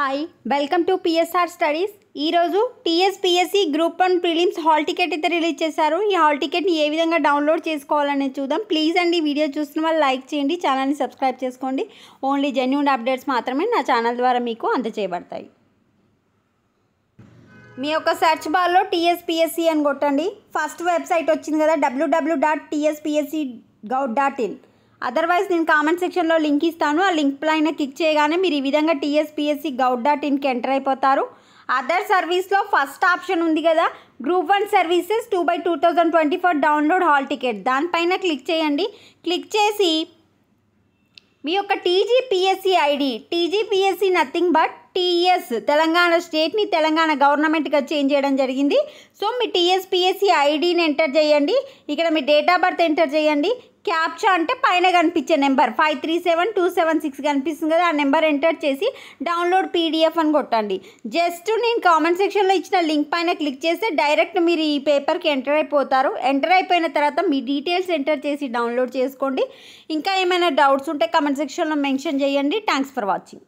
hi welcome to PSR studies ఈరోజు TSPSC group one prelims hall ticket అయితే release చేశారు ఈ హాల్ టికెట్ని ఏ విధంగా డౌన్లోడ్ చేసుకోవాలనే చూద్దాం ప్లీజ్ అండి వీడియో చూసిన వాళ్ళు లైక్ చేయండి ఛానల్ని సబ్స్క్రైబ్ చేసుకోండి ఓన్లీ జెన్యున్ అప్డేట్స్ మాత్రమే నా ఛానల్ ద్వారా మీకు అందజేయబడతాయి మీ యొక్క సెర్చ్ బార్లో టీఎస్పిఎస్సి అని కొట్టండి ఫస్ట్ వెబ్సైట్ వచ్చింది కదా WW dot TSPSC gov dot in otherwise నేను కామెంట్ సెక్షన్లో లింక్ ఇస్తాను ఆ లింక్ పైన క్లిక్ చేయగానే మీరు ఈ విధంగా టీఎస్పీఎస్సి గౌడ్ డాట్ ఇన్కి ఎంటర్ అయిపోతారు అదర్ సర్వీస్లో ఫస్ట్ ఆప్షన్ ఉంది కదా group one services two by two thousand twenty four download hall ticket దానిపైన క్లిక్ చేయండి క్లిక్ చేసి మీ యొక్క TGPSC ID TGPSC nothing but TS Telangana స్టేట్ని తెలంగాణ గవర్నమెంట్గా చేంజ్ చేయడం జరిగింది సో మీ టీఎస్పీఎస్సీ ఐడిని ఎంటర్ చేయండి ఇక్కడ మీ డేట్ ఆఫ్ బర్త్ ఎంటర్ చేయండి క్యాప్చా అంటే పైన కనిపించే number five three seven two seven six కనిపిస్తుంది కదా ఆ నెంబర్ ఎంటర్ చేసి డౌన్లోడ్ పీడిఎఫ్ అని కొట్టండి జస్ట్ నేను కామెంట్ సెక్షన్లో ఇచ్చిన లింక్ పైన క్లిక్ చేస్తే డైరెక్ట్ మీరు ఈ పేపర్కి ఎంటర్ అయిపోతారు ఎంటర్ అయిపోయిన తర్వాత మీ డీటెయిల్స్ ఎంటర్ చేసి డౌన్లోడ్ చేసుకోండి ఇంకా ఏమైనా డౌట్స్ ఉంటే కామెంట్ సెక్షన్లో మెన్షన్ చేయండి థ్యాంక్స్ ఫర్ వాచింగ్